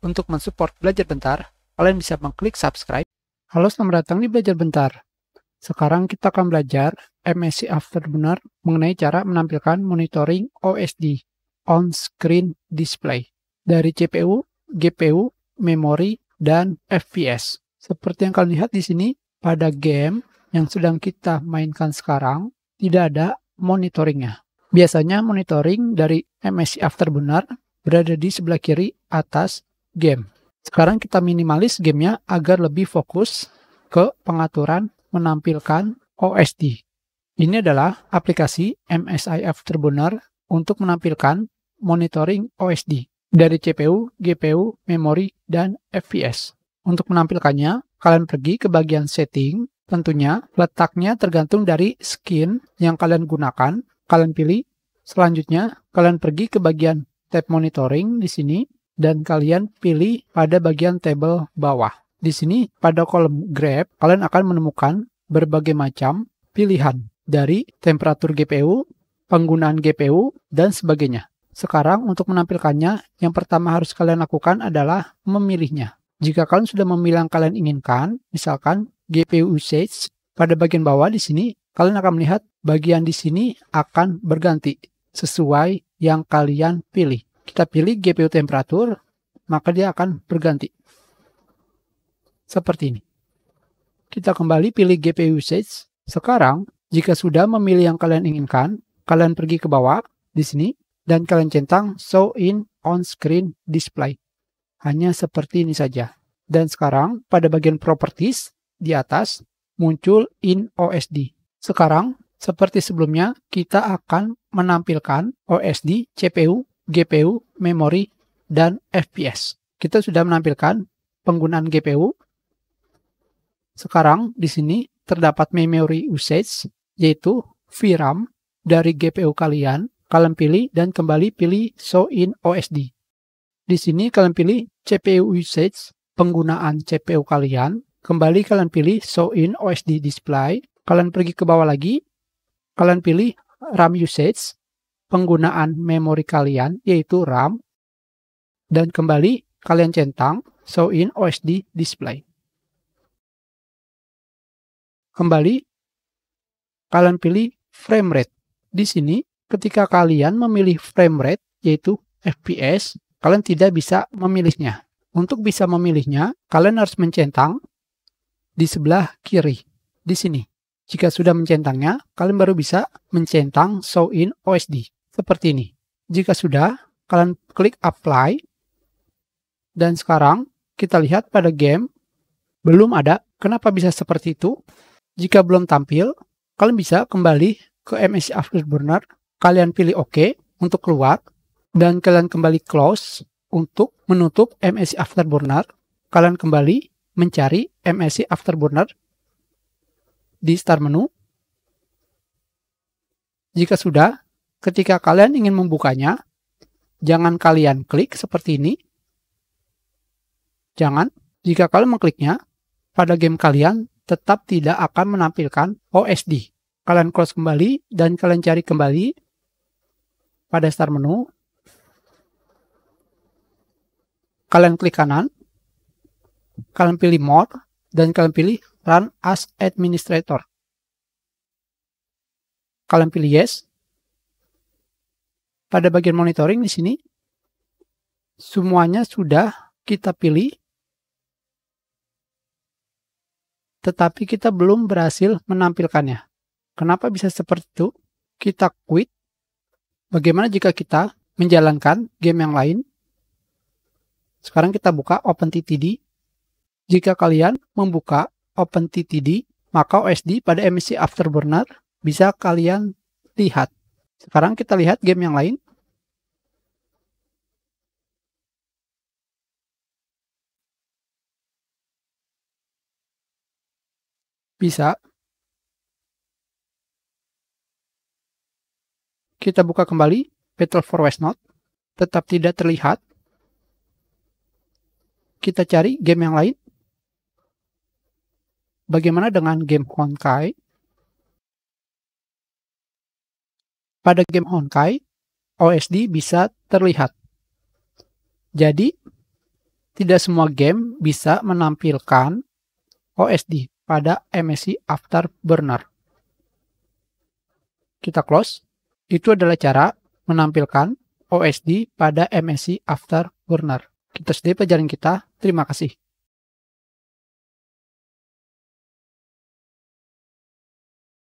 Untuk mensupport Belajar Bentar, kalian bisa mengklik subscribe. Halo, selamat datang di Belajar Bentar. Sekarang kita akan belajar MSc Afterburner mengenai cara menampilkan monitoring OSD on-screen display dari CPU, GPU, memori, dan FPS. Seperti yang kalian lihat di sini, pada game yang sedang kita mainkan sekarang, tidak ada monitoringnya. Biasanya monitoring dari MSC Afterburner berada di sebelah kiri atas game. Sekarang kita minimalis gamenya agar lebih fokus ke pengaturan menampilkan OSD. Ini adalah aplikasi MSI Afterburner untuk menampilkan monitoring OSD dari CPU, GPU, memori, dan FPS. Untuk menampilkannya, kalian pergi ke bagian setting. Tentunya, letaknya tergantung dari skin yang kalian gunakan. Kalian pilih. Selanjutnya, kalian pergi ke bagian tab monitoring di sini dan kalian pilih pada bagian tabel bawah. Di sini pada kolom grab kalian akan menemukan berbagai macam pilihan dari temperatur GPU, penggunaan GPU, dan sebagainya. Sekarang untuk menampilkannya, yang pertama harus kalian lakukan adalah memilihnya. Jika kalian sudah memilih yang kalian inginkan, misalkan GPU usage, pada bagian bawah di sini kalian akan melihat bagian di sini akan berganti sesuai yang kalian pilih kita pilih GPU temperatur, maka dia akan berganti. Seperti ini. Kita kembali pilih GPU usage. Sekarang, jika sudah memilih yang kalian inginkan, kalian pergi ke bawah di sini dan kalian centang show in on screen display. Hanya seperti ini saja. Dan sekarang pada bagian properties di atas muncul in OSD. Sekarang seperti sebelumnya kita akan menampilkan OSD CPU GPU, memori, dan FPS. Kita sudah menampilkan penggunaan GPU. Sekarang di sini terdapat memory usage, yaitu VRAM dari GPU kalian. Kalian pilih dan kembali pilih Show in OSD. Di sini kalian pilih CPU usage, penggunaan CPU kalian. Kembali kalian pilih show in OSD display. Kalian pergi ke bawah lagi. Kalian pilih RAM usage penggunaan memori kalian yaitu RAM dan kembali kalian centang show in OSD display. Kembali kalian pilih frame rate. Di sini ketika kalian memilih frame rate yaitu FPS, kalian tidak bisa memilihnya. Untuk bisa memilihnya, kalian harus mencentang di sebelah kiri, di sini. Jika sudah mencentangnya, kalian baru bisa mencentang show in OSD seperti ini. Jika sudah, kalian klik apply. Dan sekarang kita lihat pada game belum ada. Kenapa bisa seperti itu? Jika belum tampil, kalian bisa kembali ke MSC Afterburner. Kalian pilih OK untuk keluar dan kalian kembali close untuk menutup MSC Afterburner. Kalian kembali mencari MSC Afterburner di start menu. Jika sudah, Ketika kalian ingin membukanya, jangan kalian klik seperti ini. Jangan. Jika kalian mengkliknya, pada game kalian tetap tidak akan menampilkan OSD. Kalian close kembali dan kalian cari kembali pada start menu. Kalian klik kanan. Kalian pilih more dan kalian pilih run as administrator. Kalian pilih yes pada bagian monitoring di sini semuanya sudah kita pilih tetapi kita belum berhasil menampilkannya. Kenapa bisa seperti itu? Kita quit. Bagaimana jika kita menjalankan game yang lain? Sekarang kita buka OpenTTD. Jika kalian membuka OpenTTD, maka OSD pada MSC Afterburner bisa kalian lihat. Sekarang kita lihat game yang lain. Bisa. Kita buka kembali Petrol for Westnode. Tetap tidak terlihat. Kita cari game yang lain. Bagaimana dengan game Honkai? Pada game Honkai, OSD bisa terlihat. Jadi, tidak semua game bisa menampilkan OSD pada MSC Afterburner. Kita close. Itu adalah cara menampilkan OSD pada MSC Afterburner. Kita sedih pelajaran kita. Terima kasih.